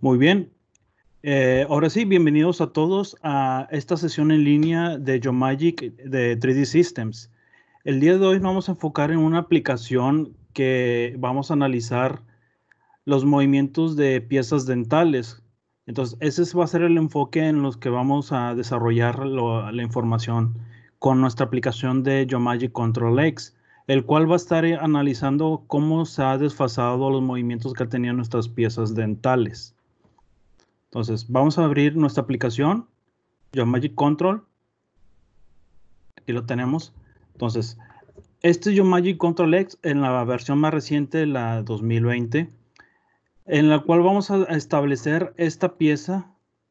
Muy bien. Eh, ahora sí, bienvenidos a todos a esta sesión en línea de Geomagic de 3D Systems. El día de hoy nos vamos a enfocar en una aplicación que vamos a analizar los movimientos de piezas dentales. Entonces, ese va a ser el enfoque en los que vamos a desarrollar la información con nuestra aplicación de Geomagic Control X el cual va a estar eh, analizando cómo se ha desfasado los movimientos que tenían nuestras piezas dentales. Entonces, vamos a abrir nuestra aplicación, Geomagic Magic Control. Aquí lo tenemos. Entonces, este Magic Control X en la versión más reciente, la 2020, en la cual vamos a establecer esta pieza,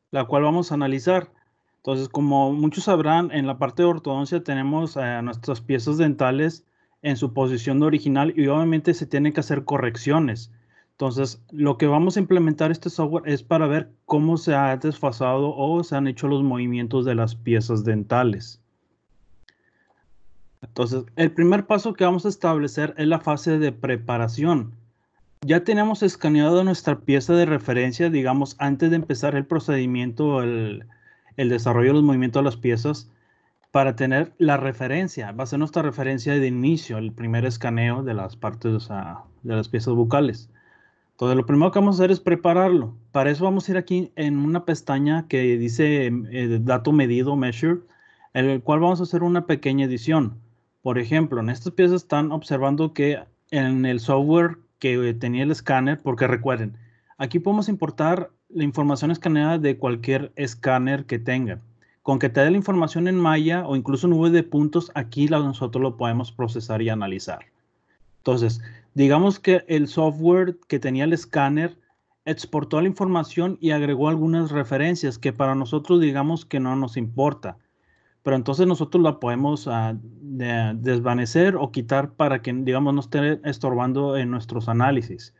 la cual vamos a analizar. Entonces, como muchos sabrán, en la parte de ortodoncia tenemos eh, nuestras piezas dentales, en su posición original y obviamente se tienen que hacer correcciones. Entonces, lo que vamos a implementar este software es para ver cómo se ha desfasado o se han hecho los movimientos de las piezas dentales. Entonces, el primer paso que vamos a establecer es la fase de preparación. Ya tenemos escaneado nuestra pieza de referencia, digamos, antes de empezar el procedimiento, el, el desarrollo de los movimientos de las piezas para tener la referencia. Va a ser nuestra referencia de inicio, el primer escaneo de las partes, de las piezas bucales. Entonces, lo primero que vamos a hacer es prepararlo. Para eso vamos a ir aquí en una pestaña que dice eh, dato medido, measure, en el cual vamos a hacer una pequeña edición. Por ejemplo, en estas piezas están observando que en el software que tenía el escáner, porque recuerden, aquí podemos importar la información escaneada de cualquier escáner que tenga con que te dé la información en malla o incluso V de puntos, aquí nosotros lo podemos procesar y analizar. Entonces, digamos que el software que tenía el escáner exportó la información y agregó algunas referencias que para nosotros digamos que no nos importa. Pero entonces nosotros la podemos ah, desvanecer o quitar para que, digamos, no esté estorbando en nuestros análisis.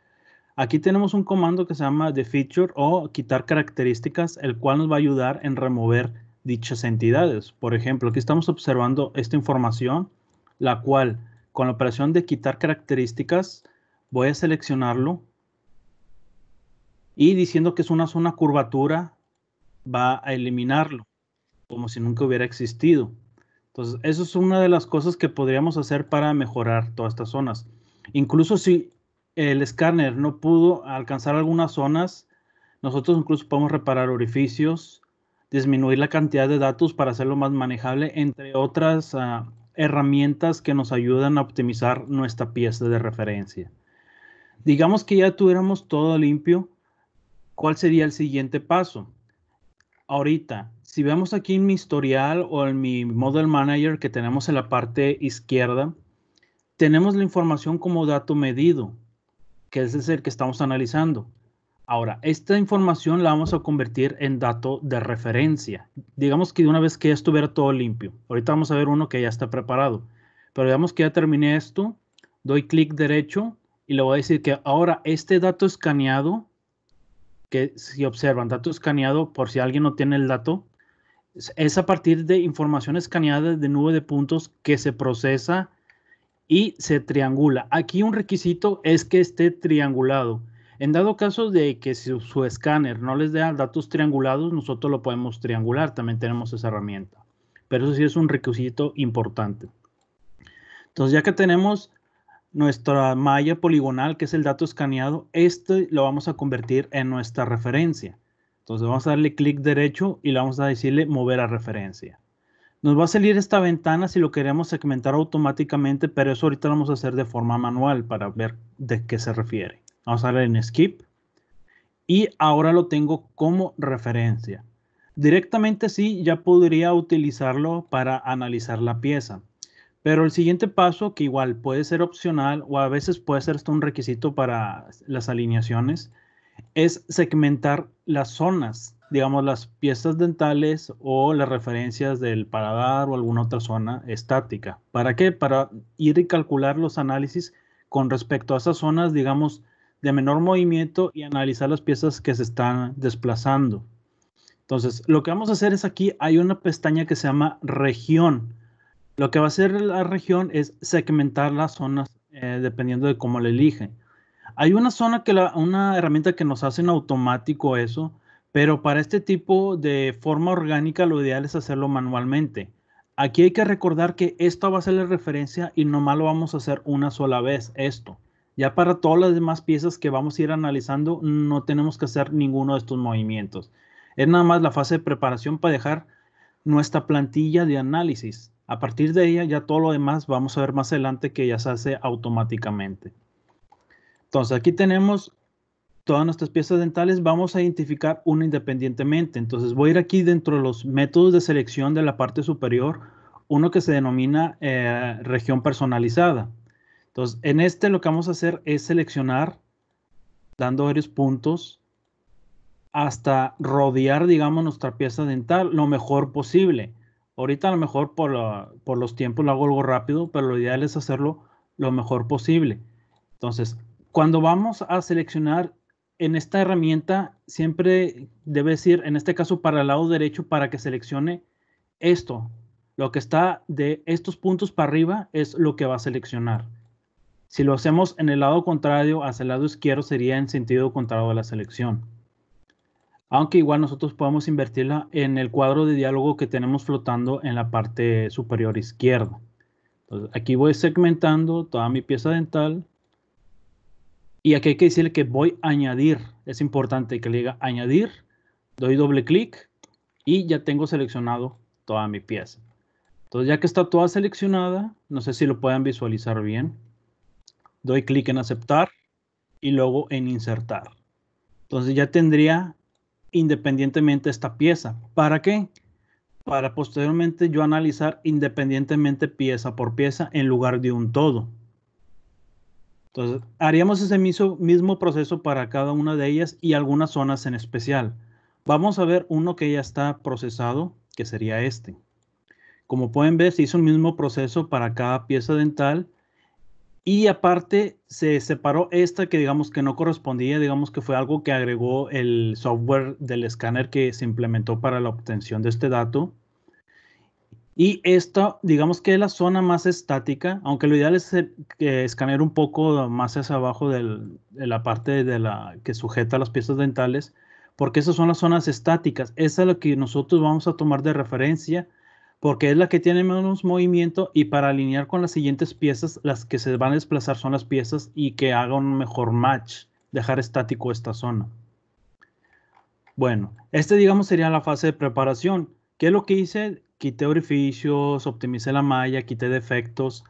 Aquí tenemos un comando que se llama the feature o quitar características, el cual nos va a ayudar en remover dichas entidades. Por ejemplo, aquí estamos observando esta información, la cual con la operación de quitar características, voy a seleccionarlo y diciendo que es una zona curvatura, va a eliminarlo, como si nunca hubiera existido. Entonces, eso es una de las cosas que podríamos hacer para mejorar todas estas zonas. Incluso si el escáner no pudo alcanzar algunas zonas, nosotros incluso podemos reparar orificios, disminuir la cantidad de datos para hacerlo más manejable, entre otras ah, herramientas que nos ayudan a optimizar nuestra pieza de referencia. Digamos que ya tuviéramos todo limpio, ¿cuál sería el siguiente paso? Ahorita, si vemos aquí en mi historial o en mi Model Manager que tenemos en la parte izquierda, tenemos la información como dato medido, que es el que estamos analizando. Ahora, esta información la vamos a convertir en dato de referencia. Digamos que una vez que ya estuviera todo limpio, ahorita vamos a ver uno que ya está preparado, pero digamos que ya terminé esto, doy clic derecho y le voy a decir que ahora este dato escaneado, que si observan, dato escaneado, por si alguien no tiene el dato, es a partir de información escaneada de nube de puntos que se procesa y se triangula. Aquí un requisito es que esté triangulado en dado caso de que su, escáner no les dé datos triangulados, nosotros lo podemos triangular, también tenemos esa herramienta. Pero eso sí es un requisito importante. Entonces, ya que tenemos nuestra malla poligonal, que es el dato escaneado, esto lo vamos a convertir en nuestra referencia. Entonces vamos a darle clic derecho y le vamos a decirle mover a referencia. Nos va a salir esta ventana si lo queremos segmentar automáticamente, pero eso ahorita lo vamos a hacer de forma manual para ver de qué se refiere. Vamos a darle en skip. Y ahora lo tengo como referencia. Directamente sí, ya podría utilizarlo para analizar la pieza. Pero el siguiente paso, que igual puede ser opcional o a veces puede ser hasta un requisito para las alineaciones, es segmentar las zonas, digamos las piezas dentales o las referencias del paladar o alguna otra zona estática. ¿Para qué? Para ir y calcular los análisis con respecto a esas zonas, digamos, de menor movimiento y analizar las piezas que se están desplazando. Entonces, lo que vamos a hacer es aquí, hay una pestaña que se llama región. Lo que va a hacer la región es segmentar las zonas eh, dependiendo de cómo la elige. Hay una zona que la, una herramienta que nos hace en automático eso, pero para este tipo de forma orgánica lo ideal es hacerlo manualmente. Aquí hay que recordar que esto va a ser la referencia y nomás lo vamos a hacer una sola vez, esto. Ya para todas las demás piezas que vamos a ir analizando, no tenemos que hacer ninguno de estos movimientos. Es nada más la fase de preparación para dejar nuestra plantilla de análisis. A partir de ella, ya todo lo demás vamos a ver más adelante que ya se hace automáticamente. Entonces, aquí tenemos todas nuestras piezas dentales. Vamos a identificar una independientemente. Entonces, voy a ir aquí dentro de los métodos de selección de la parte superior, uno que se denomina eh, región personalizada. Entonces, en este lo que vamos a hacer es seleccionar, dando varios puntos, hasta rodear, digamos, nuestra pieza dental lo mejor posible. Ahorita a lo mejor por, los tiempos lo hago algo rápido, pero lo ideal es hacerlo lo mejor posible. Entonces, cuando vamos a seleccionar en esta herramienta, siempre debe ir, en este caso, para el lado derecho para que seleccione esto. Lo que está de estos puntos para arriba es lo que va a seleccionar. Si lo hacemos en el lado contrario, hacia el lado izquierdo sería en sentido contrario a la selección. Aunque igual nosotros podemos invertirla en el cuadro de diálogo que tenemos flotando en la parte superior izquierda. aquí voy segmentando toda mi pieza dental. Y aquí hay que decirle que voy a añadir. Es importante que le diga añadir. Doy doble clic y ya tengo seleccionado toda mi pieza. Entonces ya que está toda seleccionada, no sé si lo puedan visualizar bien doy clic en aceptar y luego en insertar. Entonces ya tendría independientemente esta pieza. ¿Para qué? Para posteriormente yo analizar independientemente pieza por pieza en lugar de un todo. Entonces, haríamos ese mismo, proceso para cada una de ellas y algunas zonas en especial. Vamos a ver uno que ya está procesado, que sería este. Como pueden ver, se hizo el mismo proceso para cada pieza dental y aparte se separó esta que digamos que no correspondía, digamos que fue algo que agregó el software del escáner que se implementó para la obtención de este dato. Y esta, digamos que es la zona más estática, aunque lo ideal es escanear un poco más hacia abajo de la parte de la que sujeta las piezas dentales, porque esas son las zonas estáticas. Esa es la que nosotros vamos a tomar de referencia porque es la que tiene menos movimiento y para alinear con las siguientes piezas, las que se van a desplazar son las piezas y que haga un mejor match, dejar estático esta zona. Bueno, este digamos sería la fase de preparación. ¿Qué es lo que hice? Quité orificios, optimicé la malla, quité defectos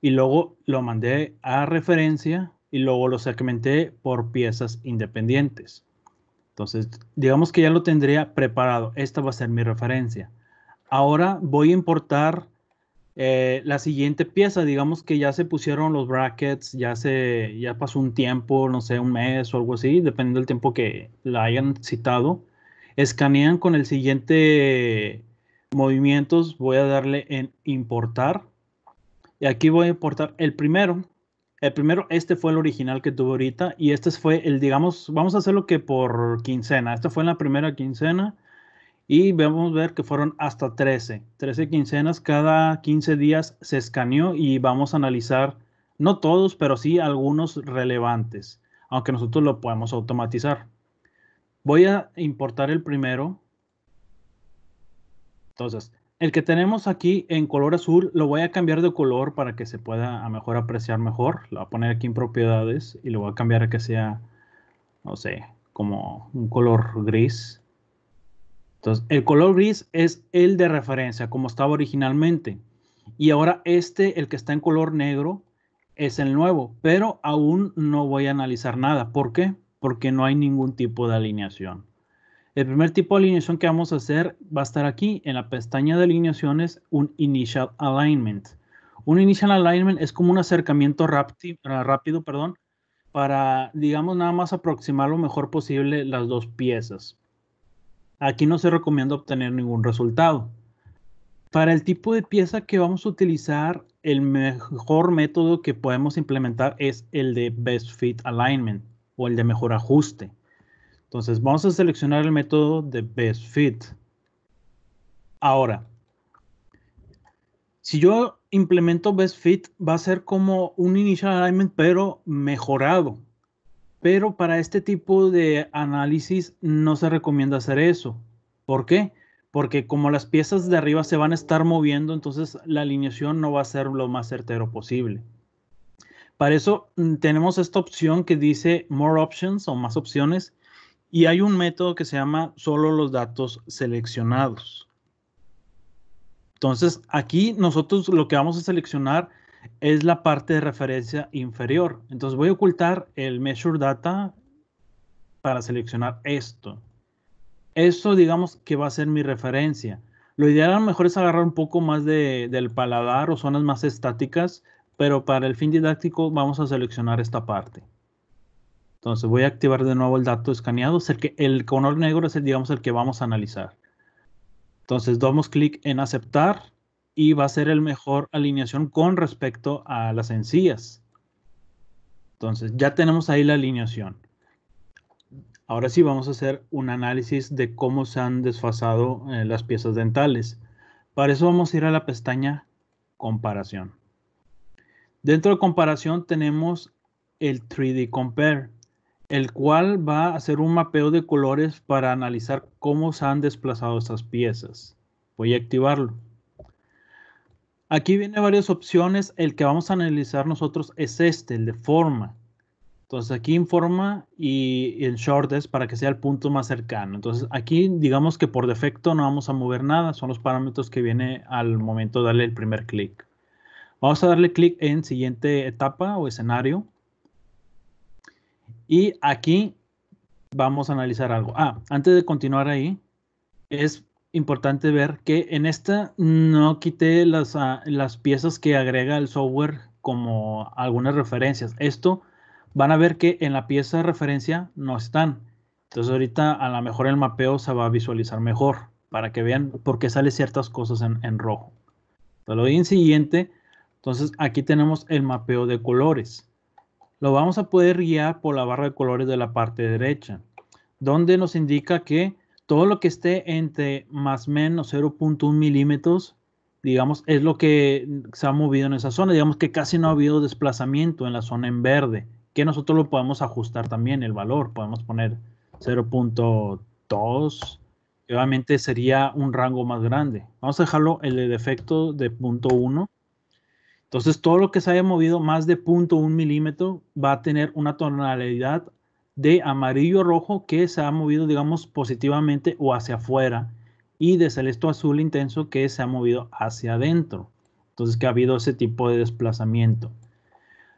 y luego lo mandé a referencia y luego lo segmenté por piezas independientes. Entonces, digamos que ya lo tendría preparado. Esta va a ser mi referencia ahora voy a importar eh, la siguiente pieza. Digamos que ya se pusieron los brackets, ya, se, ya pasó un tiempo, no sé, un mes o algo así, dependiendo del tiempo que la hayan citado. Escanean con el siguiente movimientos, voy a darle en importar. Y aquí voy a importar el primero. El primero, este fue el original que tuve ahorita. Y este fue el, digamos, vamos a hacerlo que por quincena. Esta fue en la primera quincena y vamos a ver que fueron hasta 13, 13 quincenas, cada 15 días se escaneó y vamos a analizar, no todos, pero sí algunos relevantes, aunque nosotros lo podemos automatizar. Voy a importar el primero. Entonces, el que tenemos aquí en color azul lo voy a cambiar de color para que se pueda a mejor apreciar mejor. Lo voy a poner aquí en propiedades y lo voy a cambiar a que sea, no sé, como un color gris entonces, el color gris es el de referencia, como estaba originalmente. Y ahora este, el que está en color negro, es el nuevo, pero aún no voy a analizar nada. ¿Por qué? Porque no hay ningún tipo de alineación. El primer tipo de alineación que vamos a hacer va a estar aquí en la pestaña de alineaciones, un Initial Alignment. Un Initial Alignment es como un acercamiento rápido, perdón, para, digamos, nada más aproximar lo mejor posible las dos piezas. Aquí no se recomienda obtener ningún resultado. Para el tipo de pieza que vamos a utilizar, el mejor método que podemos implementar es el de Best Fit Alignment o el de mejor ajuste. Entonces vamos a seleccionar el método de Best Fit. Ahora, si yo implemento Best Fit, va a ser como un Initial Alignment, pero mejorado pero para este tipo de análisis no se recomienda hacer eso. ¿Por qué? Porque como las piezas de arriba se van a estar moviendo, entonces la alineación no va a ser lo más certero posible. Para eso mm, tenemos esta opción que dice More Options o más opciones y hay un método que se llama solo los datos seleccionados. Entonces aquí nosotros lo que vamos a seleccionar es la parte de referencia inferior. Entonces voy a ocultar el measure data para seleccionar esto. Esto digamos que va a ser mi referencia. Lo ideal a lo mejor es agarrar un poco más del paladar o zonas más estáticas, pero para el fin didáctico vamos a seleccionar esta parte. Entonces voy a activar de nuevo el dato escaneado. El, que, el color negro es digamos, el que vamos a analizar. Entonces damos clic en aceptar y va a ser el mejor alineación con respecto a las encías. Entonces, ya tenemos ahí la alineación. Ahora sí vamos a hacer un análisis de cómo se han desfasado eh, las piezas dentales. Para eso vamos a ir a la pestaña comparación. Dentro de comparación tenemos el 3D Compare, el cual va a hacer un mapeo de colores para analizar cómo se han desplazado estas piezas. Voy a activarlo. Aquí viene varias opciones. El que vamos a analizar nosotros es este, el de forma. Entonces aquí en forma y, en short es para que sea el punto más cercano. Entonces aquí digamos que por defecto no vamos a mover nada. Son los parámetros que viene al momento de darle el primer clic. Vamos a darle clic en siguiente etapa o escenario. Y aquí vamos a analizar algo. Ah, antes de continuar ahí, es importante ver que en esta no quité ah, las, piezas que agrega el software como algunas referencias. Esto van a ver que en la pieza de referencia no están. Entonces ahorita a lo mejor el mapeo se va a visualizar mejor para que vean por qué sale ciertas cosas en, rojo. lo doy en siguiente. Entonces aquí tenemos el mapeo de colores. Lo vamos a poder guiar por la barra de colores de la parte derecha, donde nos indica que todo lo que esté entre más o menos 0.1 milímetros, digamos, es lo que se ha movido en esa zona. Digamos que casi no ha habido desplazamiento en la zona en verde, que nosotros lo podemos ajustar también el valor. Podemos poner 0.2, obviamente sería un rango más grande. Vamos a dejarlo el defecto de 0.1. Entonces, todo lo que se haya movido más de 0.1 milímetro va a tener una tonalidad de amarillo rojo que se ha movido, digamos, positivamente o hacia afuera y de celeste azul intenso que se ha movido hacia adentro. Entonces que ha habido ese tipo de desplazamiento.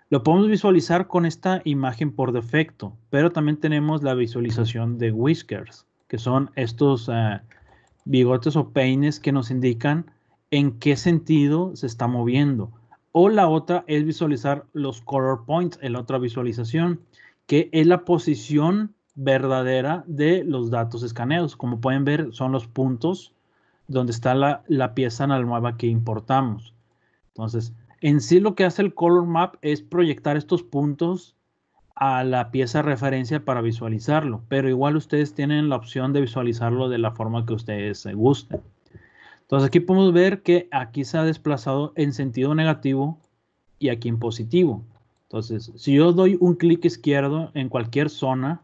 Lo podemos visualizar con esta imagen por defecto, pero también tenemos la visualización de whiskers, que son estos ah, bigotes o peines que nos indican en qué sentido se está moviendo. O la otra es visualizar los color points, en la otra visualización, que es la posición verdadera de los datos escaneados. Como pueden ver, son los puntos donde está la, pieza en que importamos. Entonces, en sí lo que hace el color map es proyectar estos puntos a la pieza referencia para visualizarlo, pero igual ustedes tienen la opción de visualizarlo de la forma que ustedes se gusten. Entonces aquí podemos ver que aquí se ha desplazado en sentido negativo y aquí en positivo. Entonces, si yo doy un clic izquierdo en cualquier zona,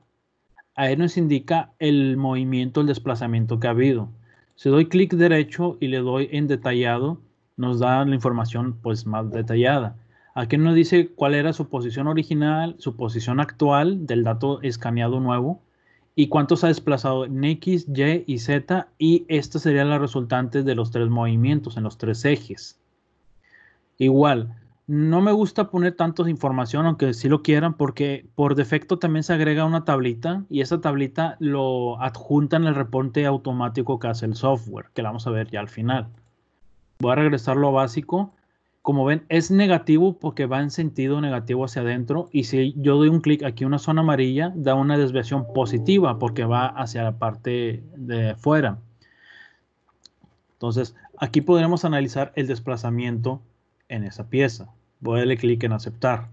ahí nos indica el movimiento, el desplazamiento que ha habido. Si doy clic derecho y le doy en detallado, nos da la información pues más detallada. Aquí nos dice cuál era su posición original, su posición actual del dato escaneado nuevo y cuántos ha desplazado en X, Y y Z y esta sería la resultante de los tres movimientos en los tres ejes. Igual, no me gusta poner tantos información, aunque sí lo quieran, porque por defecto también se agrega una tablita y esa tablita lo adjunta en el reporte automático que hace el software, que la vamos a ver ya al final. Voy a regresar lo básico. Como ven, es negativo porque va en sentido negativo hacia adentro y si yo doy un clic aquí una zona amarilla, da una desviación positiva porque va hacia la parte de fuera. Entonces, aquí podremos analizar el desplazamiento en esa pieza. Voy a darle clic en aceptar.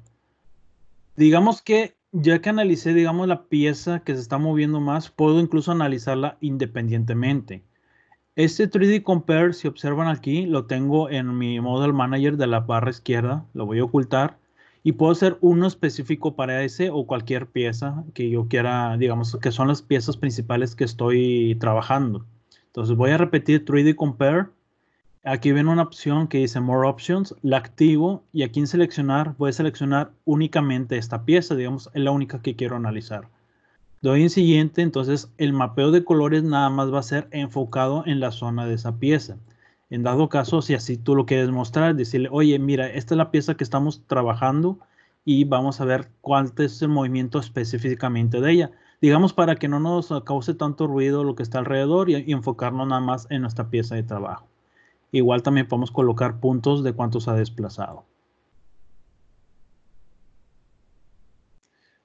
Digamos que ya que analicé, digamos, la pieza que se está moviendo más, puedo incluso analizarla independientemente. Este 3D Compare, si observan aquí, lo tengo en mi Model Manager de la barra izquierda. Lo voy a ocultar y puedo hacer uno específico para ese o cualquier pieza que yo quiera, digamos, que son las piezas principales que estoy trabajando. Entonces voy a repetir 3D Compare Aquí ven una opción que dice More Options, la activo y aquí en seleccionar voy a seleccionar únicamente esta pieza, digamos, es la única que quiero analizar. Doy en siguiente, entonces el mapeo de colores nada más va a ser enfocado en la zona de esa pieza. En dado caso, si así tú lo quieres mostrar, decirle, oye, mira, esta es la pieza que estamos trabajando y vamos a ver cuál es el movimiento específicamente de ella. Digamos para que no nos cause tanto ruido lo que está alrededor y, y enfocarnos nada más en nuestra pieza de trabajo. Igual también podemos colocar puntos de cuántos ha desplazado.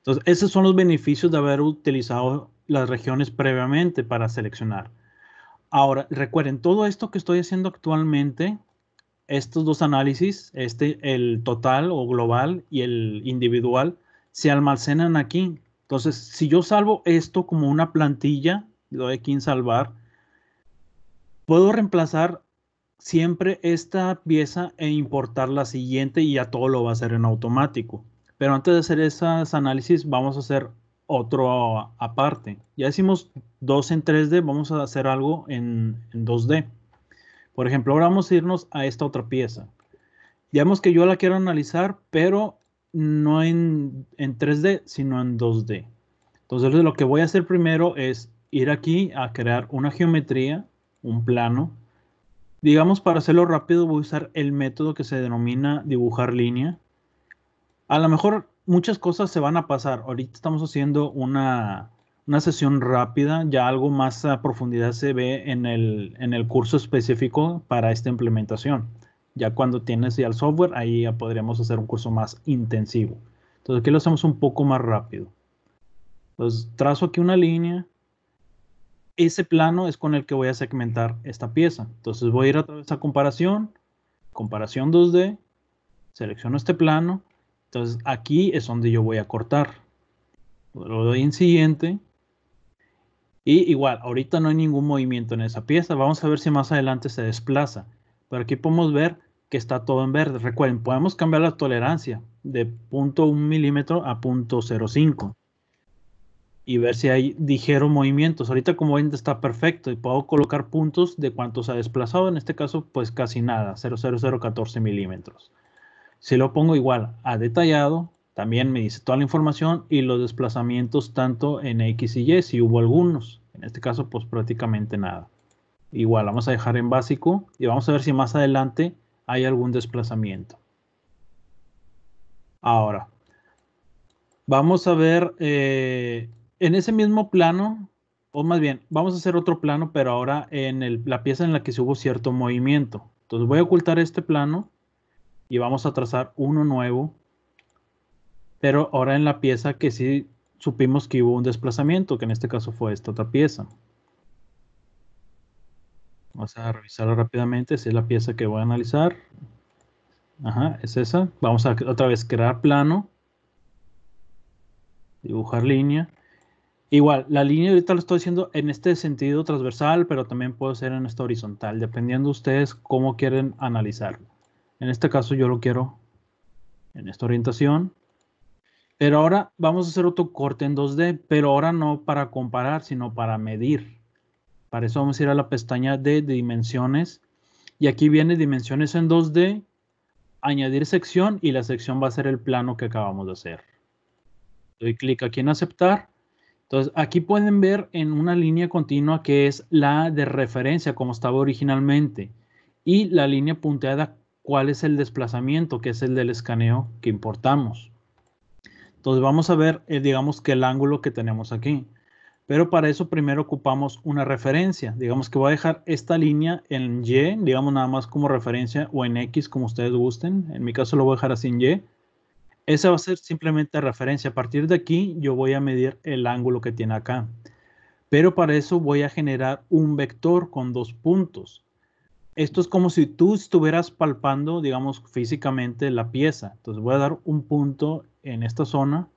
Entonces, esos son los beneficios de haber utilizado las regiones previamente para seleccionar. Ahora, recuerden, todo esto que estoy haciendo actualmente, estos dos análisis, este, el total o global y el individual, se almacenan aquí. Entonces, si yo salvo esto como una plantilla, doy de en salvar, puedo reemplazar siempre esta pieza e importar la siguiente y ya todo lo va a hacer en automático. Pero antes de hacer esas análisis vamos a hacer otro aparte. Ya hicimos dos en 3D, vamos a hacer algo en, 2D. Por ejemplo, ahora vamos a irnos a esta otra pieza. digamos que yo la quiero analizar, pero no en, en 3D, sino en 2D. Entonces lo que voy a hacer primero es ir aquí a crear una geometría, un plano, Digamos, para hacerlo rápido, voy a usar el método que se denomina dibujar línea. A lo mejor muchas cosas se van a pasar. Ahorita estamos haciendo una, sesión rápida, ya algo más a profundidad se ve en el, en el curso específico para esta implementación. Ya cuando tienes ya el software, ahí ya podríamos hacer un curso más intensivo. Entonces aquí lo hacemos un poco más rápido. Entonces trazo aquí una línea, ese plano es con el que voy a segmentar esta pieza. Entonces voy a ir a través de comparación, comparación 2D, selecciono este plano. Entonces aquí es donde yo voy a cortar. Lo doy en siguiente. Y igual, ahorita no hay ningún movimiento en esa pieza. Vamos a ver si más adelante se desplaza. Pero aquí podemos ver que está todo en verde. Recuerden, podemos cambiar la tolerancia de 0.1 milímetro a 0.05 y ver si hay dijeron movimientos. Ahorita como ven está perfecto y puedo colocar puntos de cuánto se ha desplazado. En este caso pues casi nada, 0,0014 milímetros. Si lo pongo igual a detallado, también me dice toda la información y los desplazamientos tanto en X y Y, si hubo algunos. En este caso pues prácticamente nada. Igual vamos a dejar en básico y vamos a ver si más adelante hay algún desplazamiento. Ahora, vamos a ver eh, en ese mismo plano, o más bien, vamos a hacer otro plano, pero ahora en la pieza en la que se hubo cierto movimiento. Entonces voy a ocultar este plano y vamos a trazar uno nuevo, pero ahora en la pieza que sí supimos que hubo un desplazamiento, que en este caso fue esta otra pieza. Vamos a revisarla rápidamente, esa es la pieza que voy a analizar. Ajá, es esa. Vamos a otra vez crear plano, dibujar línea. Igual, la línea ahorita lo estoy haciendo en este sentido transversal, pero también puede ser en este horizontal, dependiendo de ustedes cómo quieren analizarlo. En este caso yo lo quiero en esta orientación. Pero ahora vamos a hacer otro corte en 2D, pero ahora no para comparar, sino para medir. Para eso vamos a ir a la pestaña de dimensiones. Y aquí viene dimensiones en 2D, añadir sección y la sección va a ser el plano que acabamos de hacer. Doy clic aquí en aceptar entonces, aquí pueden ver en una línea continua que es la de referencia, como estaba originalmente, y la línea punteada, cuál es el desplazamiento, que es el del escaneo que importamos. Entonces, vamos a ver, eh, digamos, que el ángulo que tenemos aquí. Pero para eso primero ocupamos una referencia. Digamos que voy a dejar esta línea en Y, digamos nada más como referencia, o en X, como ustedes gusten. En mi caso lo voy a dejar así en Y esa va a ser simplemente referencia. A partir de aquí yo voy a medir el ángulo que tiene acá. Pero para eso voy a generar un vector con dos puntos. Esto es como si tú estuvieras palpando, digamos, físicamente la pieza. Entonces voy a dar un punto en esta zona.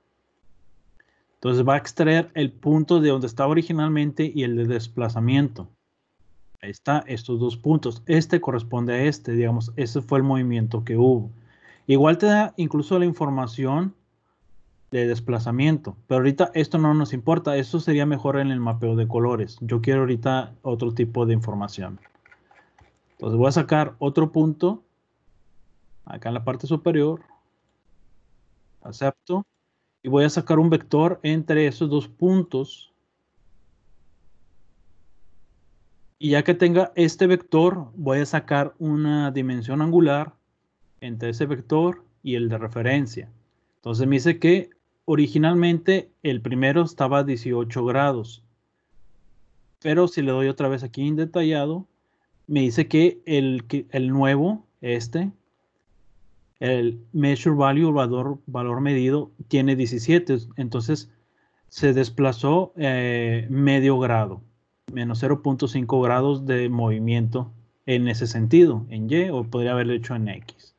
Entonces va a extraer el punto de donde estaba originalmente y el de desplazamiento. Ahí está, estos dos puntos. Este corresponde a este, digamos, ese fue el movimiento que hubo. Igual te da incluso la información de desplazamiento, pero ahorita esto no nos importa, esto sería mejor en el mapeo de colores. Yo quiero ahorita otro tipo de información. Entonces voy a sacar otro punto, acá en la parte superior, acepto, y voy a sacar un vector entre esos dos puntos. Y ya que tenga este vector, voy a sacar una dimensión angular entre ese vector y el de referencia. Entonces me dice que originalmente el primero estaba a 18 grados. Pero si le doy otra vez aquí en detallado, me dice que el, nuevo, este, el measure value, valor, valor medido, tiene 17. Entonces se desplazó eh, medio grado, menos 0.5 grados de movimiento en ese sentido, en Y, o podría haberlo hecho en X.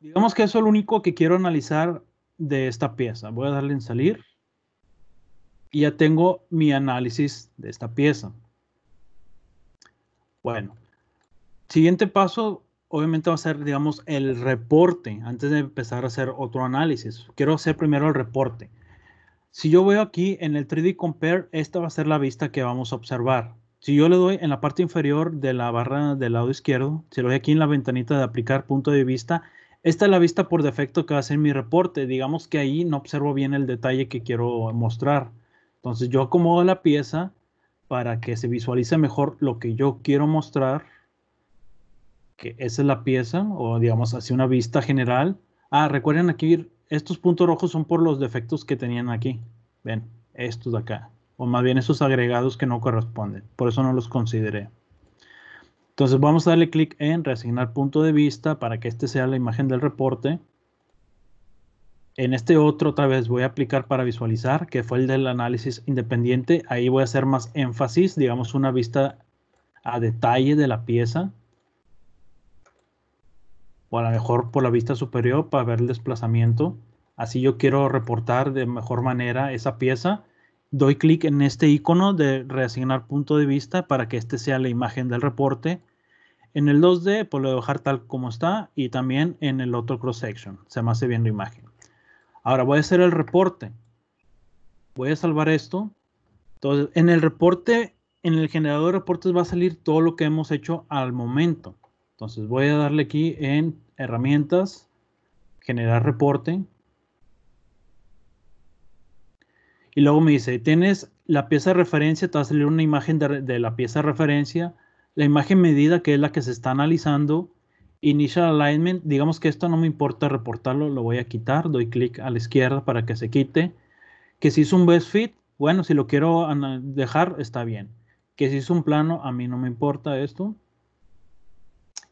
Digamos que eso es lo único que quiero analizar de esta pieza. Voy a darle en salir. Y ya tengo mi análisis de esta pieza. Bueno, siguiente paso obviamente va a ser, digamos, el reporte antes de empezar a hacer otro análisis. Quiero hacer primero el reporte. Si yo veo aquí en el 3D Compare, esta va a ser la vista que vamos a observar. Si yo le doy en la parte inferior de la barra del lado izquierdo, si lo doy aquí en la ventanita de aplicar punto de vista, esta es la vista por defecto que hace ser mi reporte. Digamos que ahí no observo bien el detalle que quiero mostrar. Entonces yo acomodo la pieza para que se visualice mejor lo que yo quiero mostrar. Que esa es la pieza, o digamos así una vista general. Ah, recuerden aquí, estos puntos rojos son por los defectos que tenían aquí. Ven, estos de acá. O más bien esos agregados que no corresponden. Por eso no los consideré. Entonces vamos a darle clic en reasignar punto de vista para que este sea la imagen del reporte. En este otro otra vez voy a aplicar para visualizar, que fue el del análisis independiente. Ahí voy a hacer más énfasis, digamos una vista a detalle de la pieza. O a lo mejor por la vista superior para ver el desplazamiento. Así yo quiero reportar de mejor manera esa pieza. Doy clic en este icono de reasignar punto de vista para que este sea la imagen del reporte. En el 2D, pues lo voy a dejar tal como está y también en el otro cross section. Se me hace bien la imagen. Ahora voy a hacer el reporte. Voy a salvar esto. Entonces, en el reporte, en el generador de reportes va a salir todo lo que hemos hecho al momento. Entonces voy a darle aquí en herramientas, generar reporte. Y luego me dice, tienes la pieza de referencia, te va a salir una imagen de, de la pieza de referencia la imagen medida, que es la que se está analizando, Initial Alignment, digamos que esto no me importa reportarlo, lo voy a quitar, doy clic a la izquierda para que se quite. Que si es un Best Fit, bueno, si lo quiero dejar, está bien. Que si es un plano, a mí no me importa esto.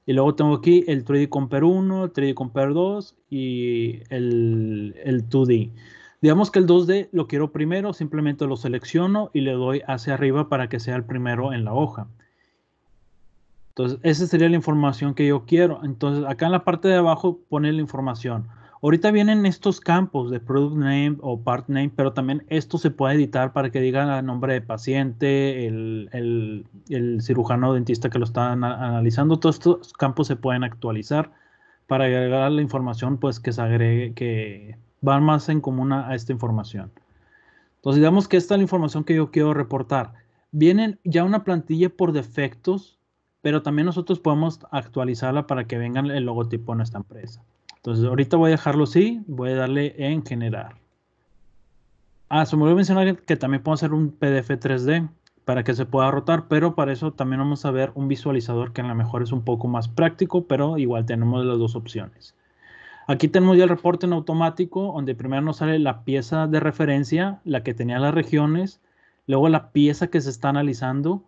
Y luego tengo aquí el 3D Compare 1, el 3D Compare 2 y el, el 2D. Digamos que el 2D lo quiero primero, simplemente lo selecciono y le doy hacia arriba para que sea el primero en la hoja. Entonces, esa sería la información que yo quiero. Entonces, acá en la parte de abajo pone la información. Ahorita vienen estos campos de product name o part name, pero también esto se puede editar para que diga el nombre de paciente, el, cirujano o dentista que lo está analizando. Todos estos campos se pueden actualizar para agregar la información pues que se agregue, que va más en común a, esta información. Entonces digamos que esta es la información que yo quiero reportar. Vienen ya una plantilla por defectos pero también nosotros podemos actualizarla para que venga el logotipo de nuestra empresa. Entonces, ahorita voy a dejarlo así, voy a darle en generar. Ah, se me a mencionar que también puedo hacer un PDF 3D para que se pueda rotar, pero para eso también vamos a ver un visualizador que a lo mejor es un poco más práctico, pero igual tenemos las dos opciones. Aquí tenemos ya el reporte en automático, donde primero nos sale la pieza de referencia, la que tenía las regiones, luego la pieza que se está analizando,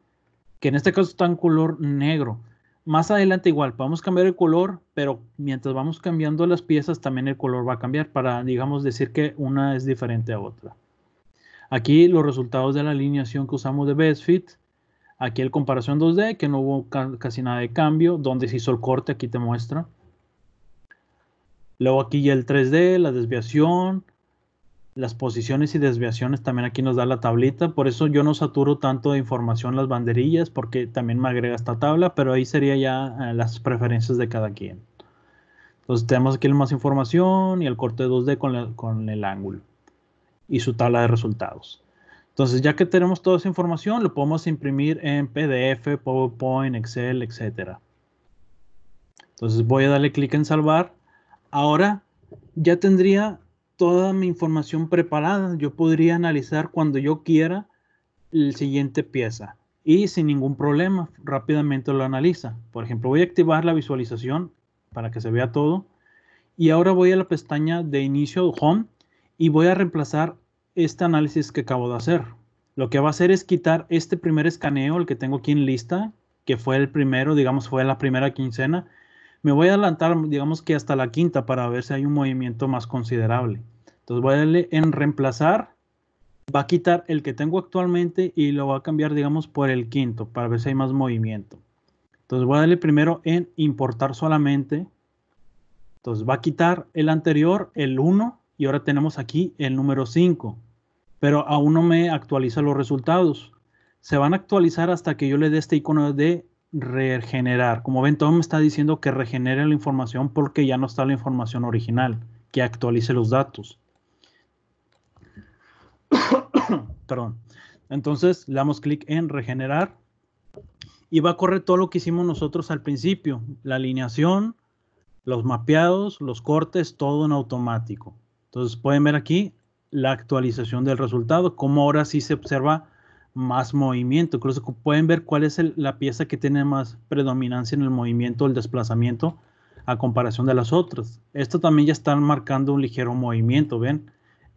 que en este caso está en color negro. Más adelante igual, podemos cambiar el color, pero mientras vamos cambiando las piezas también el color va a cambiar para, digamos, decir que una es diferente a otra. Aquí los resultados de la alineación que usamos de Best Fit. Aquí el comparación 2D, que no hubo casi nada de cambio. Donde se hizo el corte, aquí te muestra. Luego aquí ya el 3D, la desviación, las posiciones y desviaciones también aquí nos da la tablita. Por eso yo no saturo tanto de información las banderillas porque también me agrega esta tabla, pero ahí sería ya eh, las preferencias de cada quien. Entonces tenemos aquí más información y el corte 2D con, con el ángulo y su tabla de resultados. Entonces ya que tenemos toda esa información, lo podemos imprimir en PDF, PowerPoint, Excel, etcétera. Entonces voy a darle clic en salvar. Ahora ya tendría toda mi información preparada. Yo podría analizar cuando yo quiera la siguiente pieza y sin ningún problema rápidamente lo analiza. Por ejemplo, voy a activar la visualización para que se vea todo y ahora voy a la pestaña de inicio Home y voy a reemplazar este análisis que acabo de hacer. Lo que va a hacer es quitar este primer escaneo, el que tengo aquí en lista, que fue el primero, digamos fue la primera quincena, me voy a adelantar, digamos que hasta la quinta para ver si hay un movimiento más considerable. Entonces voy a darle en reemplazar, va a quitar el que tengo actualmente y lo va a cambiar, digamos, por el quinto para ver si hay más movimiento. Entonces voy a darle primero en importar solamente. Entonces va a quitar el anterior, el 1, y ahora tenemos aquí el número 5. Pero aún no me actualiza los resultados. Se van a actualizar hasta que yo le dé este icono de regenerar. Como ven, todo me está diciendo que regenere la información porque ya no está la información original, que actualice los datos. Perdón. Entonces le damos clic en regenerar y va a correr todo lo que hicimos nosotros al principio, la alineación, los mapeados, los cortes, todo en automático. Entonces pueden ver aquí la actualización del resultado, como ahora sí se observa más movimiento. Incluso pueden ver cuál es la pieza que tiene más predominancia en el movimiento, el desplazamiento, a comparación de las otras. Esto también ya está marcando un ligero movimiento, ¿ven?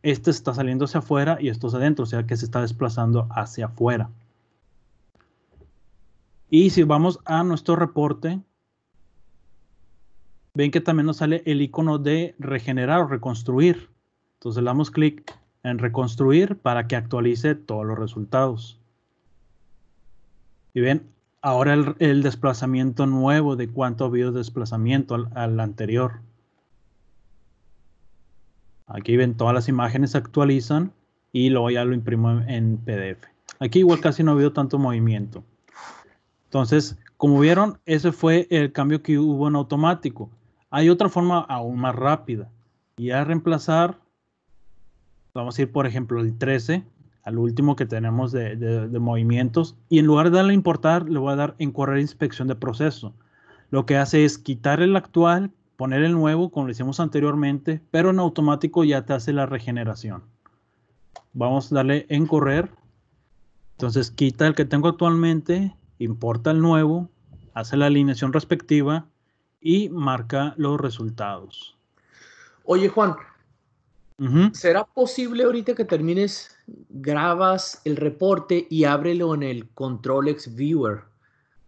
Este está saliendo hacia afuera y esto es adentro, o sea que se está desplazando hacia afuera. Y si vamos a nuestro reporte, ven que también nos sale el icono de regenerar o reconstruir. Entonces le damos clic en reconstruir para que actualice todos los resultados. Y ven, ahora el, desplazamiento nuevo de cuánto ha habido desplazamiento al, anterior. Aquí ven, todas las imágenes se actualizan y luego ya lo imprimo en, PDF. Aquí igual casi no ha habido tanto movimiento. Entonces, como vieron, ese fue el cambio que hubo en automático. Hay otra forma aún más rápida y a reemplazar Vamos a ir, por ejemplo, el 13, al último que tenemos de, movimientos, y en lugar de darle importar, le voy a dar en correr inspección de proceso. Lo que hace es quitar el actual, poner el nuevo, como lo hicimos anteriormente, pero en automático ya te hace la regeneración. Vamos a darle en correr. Entonces quita el que tengo actualmente, importa el nuevo, hace la alineación respectiva y marca los resultados. Oye Juan, ¿Será posible ahorita que termines, grabas el reporte y ábrelo en el ControlX Viewer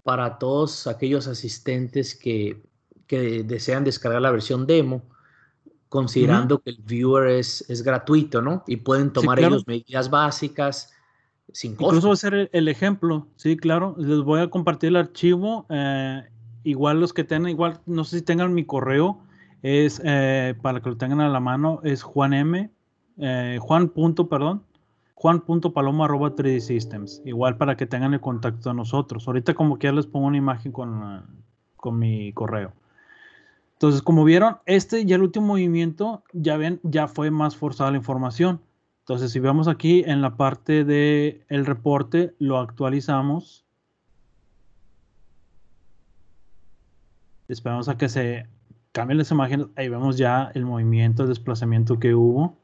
para todos aquellos asistentes que, desean descargar la versión demo, considerando que el viewer es, gratuito, ¿no? Y pueden tomar ellos medidas básicas sin costo. Incluso ser el ejemplo, sí, claro. Les voy a compartir el archivo. Eh, igual los que tengan, igual, no sé si tengan mi correo es, eh, para que lo tengan a la mano, es Juan M, eh, Juan punto, perdón, Juan punto paloma arroba 3D Systems. Igual para que tengan el contacto a nosotros. Ahorita como que ya les pongo una imagen con, mi correo. Entonces, como vieron, este ya el último movimiento, ya ven, ya fue más forzada la información. Entonces, si vemos aquí en la parte de el reporte, lo actualizamos. Esperamos a que se Cambien las imágenes, ahí vemos ya el movimiento, el desplazamiento que hubo.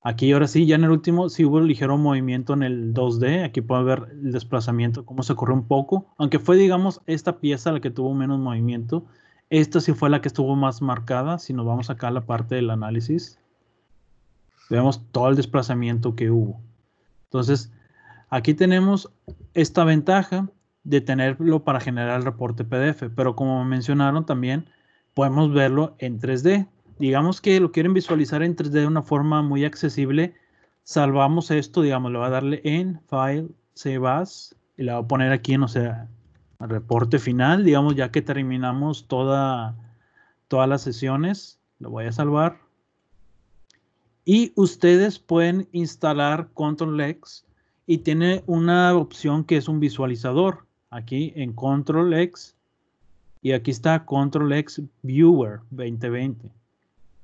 Aquí ahora sí, ya en el último sí hubo ligero movimiento en el 2D, aquí pueden ver el desplazamiento, cómo se corrió un poco, aunque fue digamos esta pieza la que tuvo menos movimiento, esta sí fue la que estuvo más marcada, si nos vamos acá a la parte del análisis, vemos todo el desplazamiento que hubo. Entonces, aquí tenemos esta ventaja de tenerlo para generar el reporte PDF, pero como mencionaron también, podemos verlo en 3D. Digamos que lo quieren visualizar en 3D de una forma muy accesible. Salvamos esto, digamos, le voy a darle en File, As. y le voy a poner aquí, no sé, reporte final, digamos, ya que terminamos toda, todas las sesiones. Lo voy a salvar. Y ustedes pueden instalar Control X y tiene una opción que es un visualizador. Aquí en Control X y aquí está Control X Viewer 2020.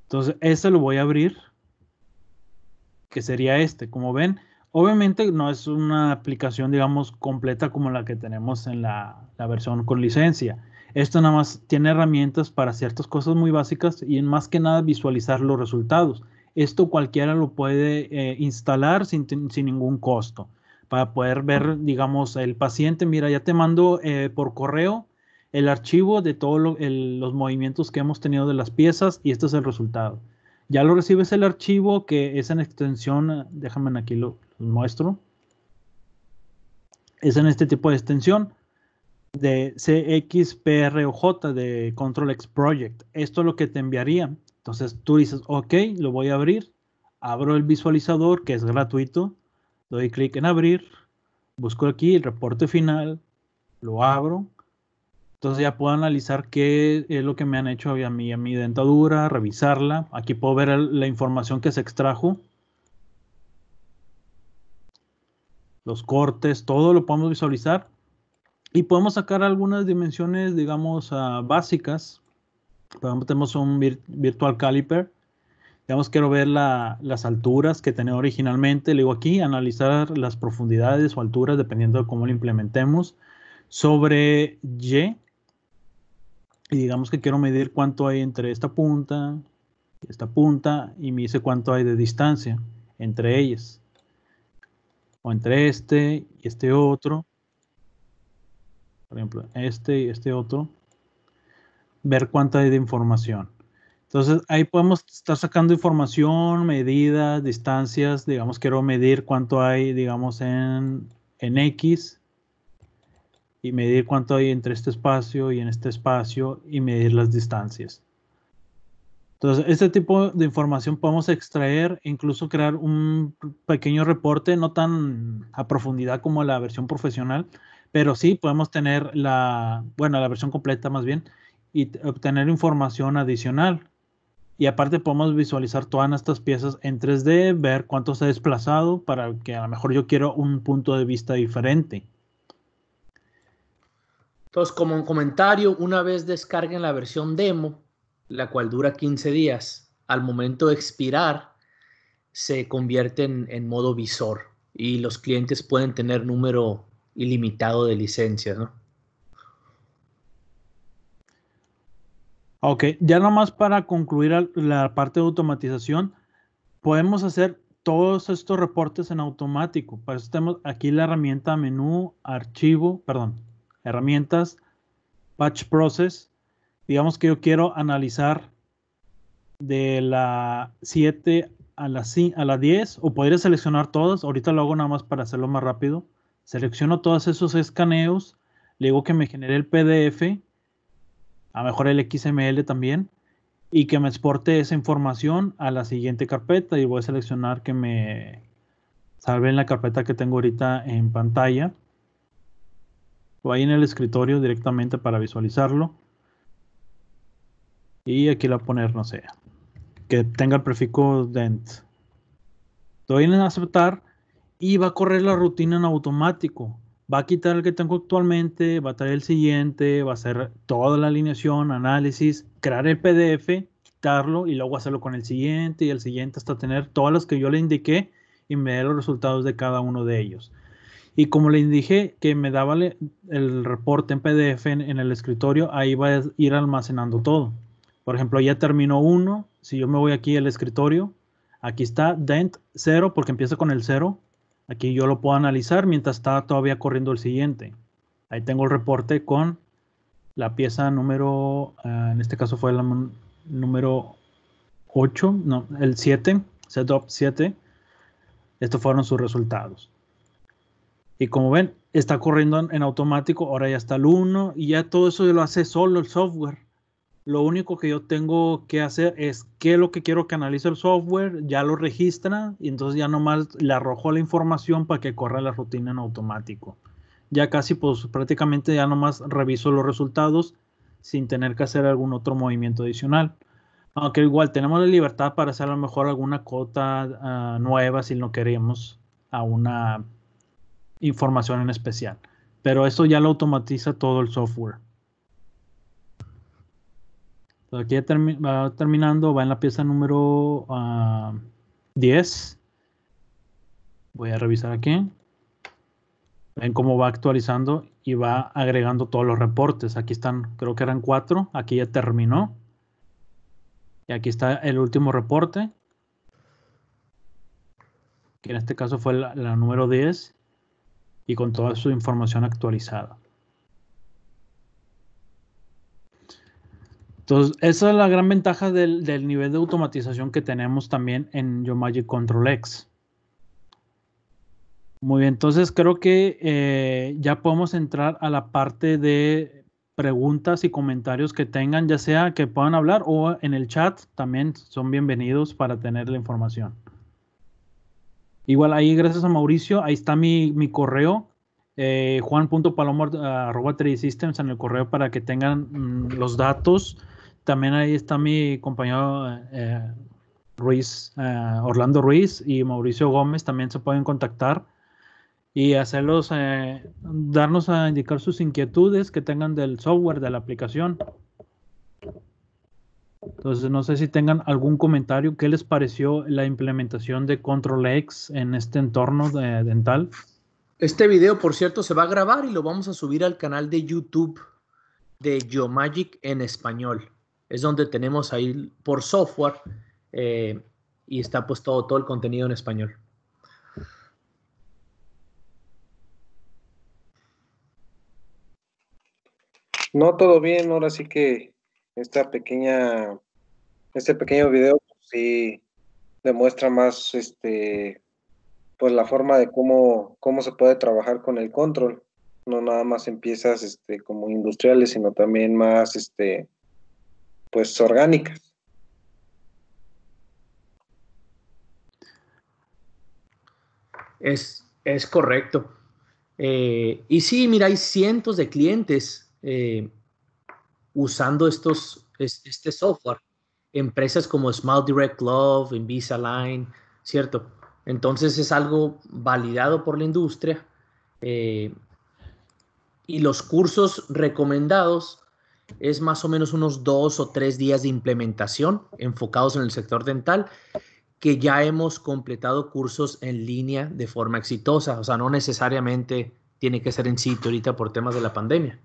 Entonces, este lo voy a abrir, que sería este. Como ven, obviamente no es una aplicación, digamos, completa como la que tenemos en la, versión con licencia. Esto nada más tiene herramientas para ciertas cosas muy básicas y en más que nada visualizar los resultados. Esto cualquiera lo puede eh, instalar sin, ningún costo para poder ver, digamos, el paciente, mira, ya te mando eh, por correo el archivo de todos los movimientos que hemos tenido de las piezas y este es el resultado. Ya lo recibes el archivo que es en extensión, déjame aquí lo, muestro. Es en este tipo de extensión de CXPROJ de Control X Project. Esto es lo que te enviaría. Entonces tú dices, ok, lo voy a abrir. Abro el visualizador que es gratuito. Doy clic en abrir. Busco aquí el reporte final. Lo abro. Entonces ya puedo analizar qué es lo que me han hecho a mí, a mi dentadura, revisarla. Aquí puedo ver la información que se extrajo. Los cortes, todo lo podemos visualizar. Y podemos sacar algunas dimensiones, digamos, ah, básicas. Por ejemplo, tenemos un virtual caliper. Digamos, quiero ver la, las alturas que tenía originalmente. Le digo aquí, analizar las profundidades o alturas, dependiendo de cómo lo implementemos. Sobre Y, y digamos que quiero medir cuánto hay entre esta punta y esta punta y me dice cuánto hay de distancia entre ellas o entre este y este otro por ejemplo este y este otro ver cuánto hay de información entonces ahí podemos estar sacando información, medidas, distancias, digamos, quiero medir cuánto hay, digamos, en, en X y medir cuánto hay entre este espacio y en este espacio y medir las distancias. Entonces, este tipo de información podemos extraer incluso crear un pequeño reporte, no tan a profundidad como la versión profesional, pero sí podemos tener la, bueno, la versión completa más bien, y obtener información adicional. Y aparte podemos visualizar todas estas piezas en 3D, ver cuánto se ha desplazado para que a lo mejor yo quiero un punto de vista diferente. Entonces, como un comentario, una vez descarguen la versión demo, la cual dura 15 días, al momento de expirar, se convierte en, modo visor y los clientes pueden tener número ilimitado de licencias, ¿no? Ok, ya nomás para concluir la parte de automatización, podemos hacer todos estos reportes en automático. Para eso tenemos aquí la herramienta menú, archivo, perdón, herramientas, Patch process. Digamos que yo quiero analizar de la 7 a la, a la 10 o podría seleccionar todas. Ahorita lo hago nada más para hacerlo más rápido. Selecciono todos esos escaneos. Le digo que me genere el PDF, a lo mejor el XML también, y que me exporte esa información a la siguiente carpeta. Y voy a seleccionar que me salve en la carpeta que tengo ahorita en pantalla o en el escritorio directamente para visualizarlo. Y aquí la poner, no sé, que tenga el prefijo dent. Doy en aceptar y va a correr la rutina en automático. Va a quitar el que tengo actualmente, va a traer el siguiente, va a hacer toda la alineación, análisis, crear el PDF, quitarlo y luego hacerlo con el siguiente y el siguiente hasta tener todas las que yo le indiqué y me dé los resultados de cada uno de ellos. Y como le dije que me daba el reporte en PDF en, el escritorio, ahí va a ir almacenando todo. Por ejemplo, ya terminó uno. Si yo me voy aquí al escritorio, aquí está dent 0 porque empieza con el 0. Aquí yo lo puedo analizar mientras está todavía corriendo el siguiente. Ahí tengo el reporte con la pieza número, ah, en este caso fue el número 8, no, el 7, setup 7. Estos fueron sus resultados. Y como ven, está corriendo en, automático, ahora ya está el 1 y ya todo eso lo hace solo el software. Lo único que yo tengo que hacer es que lo que quiero que analice el software, ya lo registra y entonces ya nomás le arrojo la información para que corra la rutina en automático. Ya casi pues prácticamente ya nomás reviso los resultados sin tener que hacer algún otro movimiento adicional. Aunque igual tenemos la libertad para hacer a lo mejor alguna cota ah, nueva si no queremos a una información en especial. Pero eso ya lo automatiza todo el software. aquí va terminando, va en la pieza número 10. Ah, Voy a revisar aquí. Ven cómo va actualizando y va agregando todos los reportes. Aquí están, creo que eran cuatro. Aquí ya terminó. Y aquí está el último reporte. Que en este caso fue la, la número 10 y con toda su información actualizada. Entonces, esa es la gran ventaja del, nivel de automatización que tenemos también en YoMagic Control X. Muy bien, entonces creo que eh, ya podemos entrar a la parte de preguntas y comentarios que tengan, ya sea que puedan hablar o en el chat también son bienvenidos para tener la información. Igual ahí, gracias a Mauricio, ahí está mi, mi correo, eh, systems en el correo para que tengan mm, los datos. También ahí está mi compañero eh, Ruiz, eh, Orlando Ruiz y Mauricio Gómez, también se pueden contactar y hacerlos, eh, darnos a indicar sus inquietudes que tengan del software, de la aplicación. Entonces, no sé si tengan algún comentario. ¿Qué les pareció la implementación de Control X en este entorno eh, dental? Este video, por cierto, se va a grabar y lo vamos a subir al canal de YouTube de Geomagic en español. Es donde tenemos ahí por software eh, y está pues todo el contenido en español. No, todo bien, ahora sí que esta pequeña, este pequeño video pues, sí demuestra más este pues la forma de cómo, cómo se puede trabajar con el control. No nada más en piezas este, como industriales, sino también más este pues orgánicas. Es, es correcto. Eh, y sí, mira, hay cientos de clientes eh, usando estos, este software. Empresas como Smile Direct Love, Invisalign, ¿cierto? Entonces es algo validado por la industria. Eh, y los cursos recomendados es más o menos unos dos o tres días de implementación enfocados en el sector dental que ya hemos completado cursos en línea de forma exitosa. O sea, no necesariamente tiene que ser en sitio ahorita por temas de la pandemia.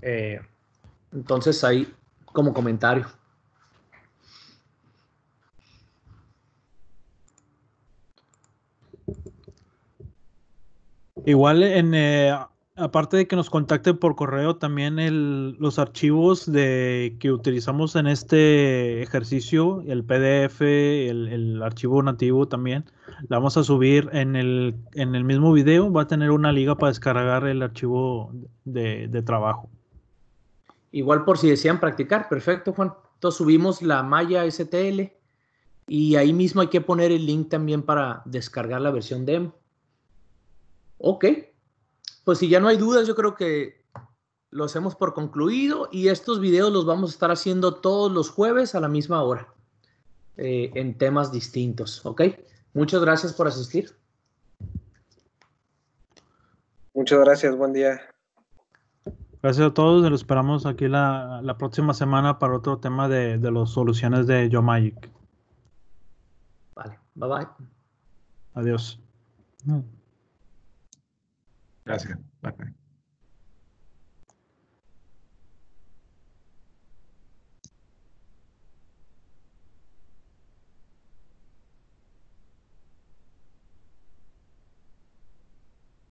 Eh, entonces ahí como comentario. Igual en eh, aparte de que nos contacten por correo, también los archivos de que utilizamos en este ejercicio, el PDF, el, archivo nativo también, la vamos a subir en el, en el, mismo video. Va a tener una liga para descargar el archivo de trabajo. Igual por si desean practicar, perfecto, Juan. Entonces subimos la malla STL y ahí mismo hay que poner el link también para descargar la versión demo. Ok, pues si ya no hay dudas, yo creo que lo hacemos por concluido y estos videos los vamos a estar haciendo todos los jueves a la misma hora eh, en temas distintos, ¿ok? Muchas gracias por asistir. Muchas gracias, buen día. Gracias a todos. Los esperamos aquí la, próxima semana para otro tema de, de las soluciones de YoMagic. Vale, bye bye. Adiós. Gracias. Bye bye.